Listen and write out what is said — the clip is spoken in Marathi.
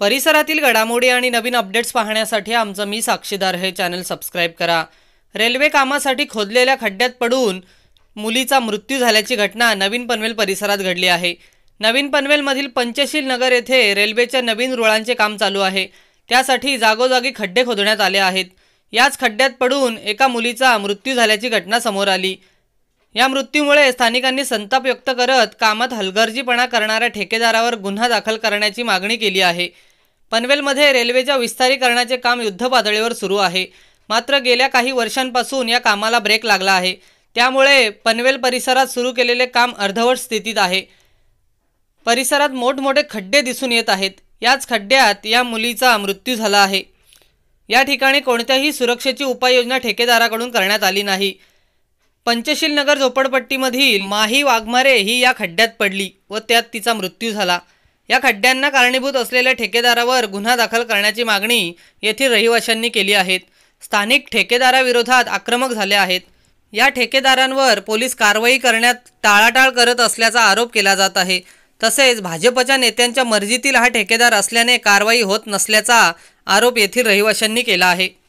परिसरातील घडामोडी आणि नवीन अपडेट्स पाहण्यासाठी आमचं मी साक्षीदार हे चॅनल सबस्क्राईब करा रेल्वे कामासाठी खोदलेल्या खड्ड्यात पडून मुलीचा मृत्यू झाल्याची घटना नवीन पनवेल परिसरात घडली आहे नवीन पनवेलमधील पंचशील नगर येथे रेल्वेच्या नवीन रुळांचे काम चालू आहे त्यासाठी जागोजागी खड्डे खोदण्यात आले आहेत याच खड्ड्यात पडून एका मुलीचा मृत्यू झाल्याची घटना समोर आली या मृत्यूमुळे स्थानिकांनी संताप व्यक्त करत कामात हलगर्जीपणा करणाऱ्या ठेकेदारावर गुन्हा दाखल करण्याची मागणी केली आहे पनवेलमध्ये रेल्वेच्या विस्तारीकरणाचे काम युद्धपातळीवर सुरू आहे मात्र गेल्या काही वर्षांपासून या कामाला ब्रेक लागला आहे त्यामुळे पनवेल परिसरात सुरू केलेले काम अर्धवट स्थितीत आहे परिसरात मोठमोठे खड्डे दिसून येत आहेत याच खड्ड्यात या मुलीचा मृत्यू झाला आहे या ठिकाणी कोणत्याही सुरक्षेची उपाययोजना ठेकेदाराकडून करण्यात आली नाही पंचशील नगर झोपडपट्टीमधील माही वाघमारे ही या खड्ड्यात पडली व त्यात तिचा मृत्यू झाला या खड्ड्यांना कारणीभूत असलेल्या ठेकेदारावर गुन्हा दाखल करण्याची मागणी येथील रहिवाशांनी केली आहे स्थानिक ठेकेदाराविरोधात आक्रमक झाले आहेत या ठेकेदारांवर पोलीस कारवाई करण्यात टाळाटाळ करत असल्याचा आरोप केला जात आहे तसेच भाजपच्या नेत्यांच्या मर्जीतील हा ठेकेदार असल्याने कारवाई होत नसल्याचा आरोप येथील रहिवाशांनी केला आहे